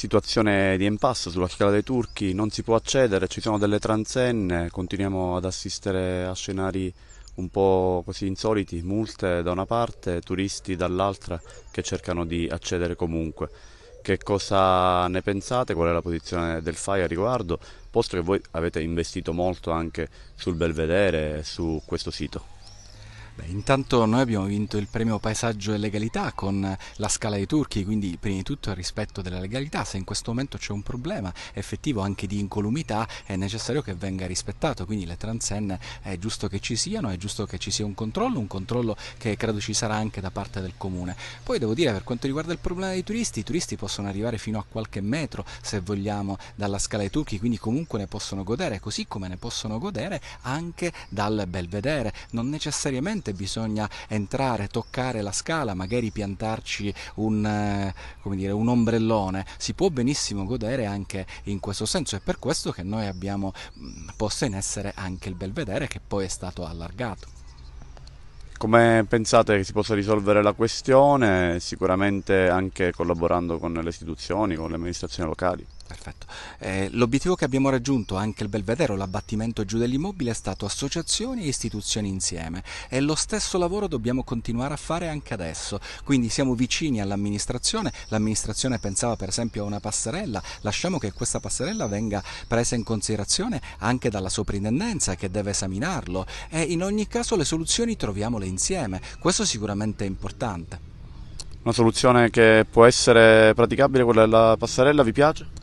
situazione di impasse sulla scala dei turchi, non si può accedere, ci sono delle transenne, continuiamo ad assistere a scenari un po' così insoliti, multe da una parte, turisti dall'altra che cercano di accedere comunque. Che cosa ne pensate? Qual è la posizione del FAI a riguardo? Posto che voi avete investito molto anche sul Belvedere su questo sito. Beh, intanto noi abbiamo vinto il premio Paesaggio e Legalità con la scala dei turchi, quindi prima di tutto il rispetto della legalità, se in questo momento c'è un problema effettivo anche di incolumità è necessario che venga rispettato, quindi le transenne è giusto che ci siano, è giusto che ci sia un controllo, un controllo che credo ci sarà anche da parte del comune. Poi devo dire per quanto riguarda il problema dei turisti, i turisti possono arrivare fino a qualche metro se vogliamo dalla scala dei turchi, quindi comunque ne possono godere, così come ne possono godere anche dal belvedere, non necessariamente volte bisogna entrare, toccare la scala, magari piantarci un, eh, dire, un ombrellone, si può benissimo godere anche in questo senso. È per questo che noi abbiamo mm, posto in essere anche il belvedere che poi è stato allargato. Come pensate che si possa risolvere la questione? Sicuramente anche collaborando con le istituzioni, con le amministrazioni locali. Perfetto. Eh, l'obiettivo che abbiamo raggiunto, anche il Belvedere, l'abbattimento giù dell'immobile, è stato associazioni e istituzioni insieme e lo stesso lavoro dobbiamo continuare a fare anche adesso. Quindi siamo vicini all'amministrazione, l'amministrazione pensava per esempio a una passerella, lasciamo che questa passerella venga presa in considerazione anche dalla soprintendenza che deve esaminarlo e in ogni caso le soluzioni troviamole insieme, questo sicuramente è importante. Una soluzione che può essere praticabile, quella della passerella, vi piace?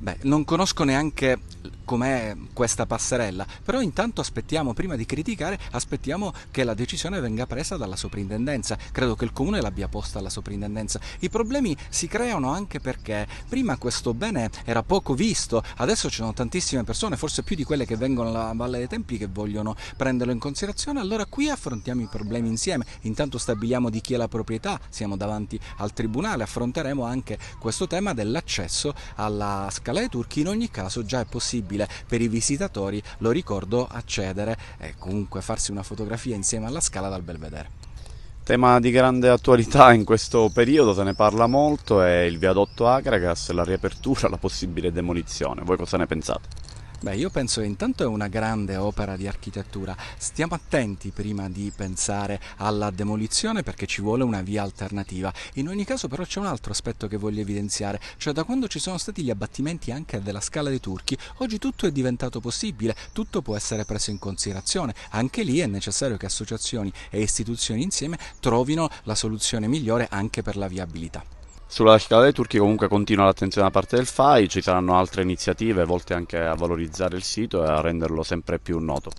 Beh, non conosco neanche com'è questa passerella, però intanto aspettiamo, prima di criticare, aspettiamo che la decisione venga presa dalla soprintendenza. Credo che il comune l'abbia posta alla soprintendenza. I problemi si creano anche perché prima questo bene era poco visto, adesso ci sono tantissime persone, forse più di quelle che vengono alla Valle dei Tempi, che vogliono prenderlo in considerazione, allora qui affrontiamo i problemi insieme, intanto stabiliamo di chi è la proprietà, siamo davanti al tribunale, affronteremo anche questo tema dell'accesso alla scala Scala dei Turchi in ogni caso già è possibile per i visitatori, lo ricordo, accedere e comunque farsi una fotografia insieme alla Scala dal Belvedere. Tema di grande attualità in questo periodo, se ne parla molto, è il viadotto Agragas, la riapertura, la possibile demolizione. Voi cosa ne pensate? Beh, io penso che intanto è una grande opera di architettura. Stiamo attenti prima di pensare alla demolizione perché ci vuole una via alternativa. In ogni caso però c'è un altro aspetto che voglio evidenziare, cioè da quando ci sono stati gli abbattimenti anche della scala dei turchi, oggi tutto è diventato possibile, tutto può essere preso in considerazione. Anche lì è necessario che associazioni e istituzioni insieme trovino la soluzione migliore anche per la viabilità. Sulla città dei turchi comunque continua l'attenzione da parte del FAI, ci saranno altre iniziative volte anche a valorizzare il sito e a renderlo sempre più noto.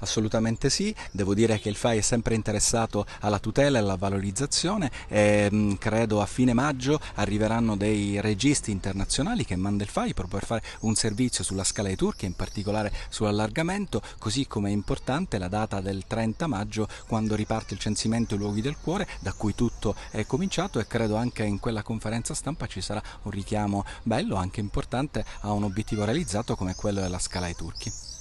Assolutamente sì, devo dire che il FAI è sempre interessato alla tutela e alla valorizzazione e mm, credo a fine maggio arriveranno dei registi internazionali che manda il FAI proprio per fare un servizio sulla scala dei turchi, in particolare sull'allargamento, così come è importante la data del 30 maggio quando riparte il censimento ai luoghi del cuore da cui tutto è cominciato e credo anche in quella conferenza stampa ci sarà un richiamo bello, anche importante, a un obiettivo realizzato come quello della scala ai turchi.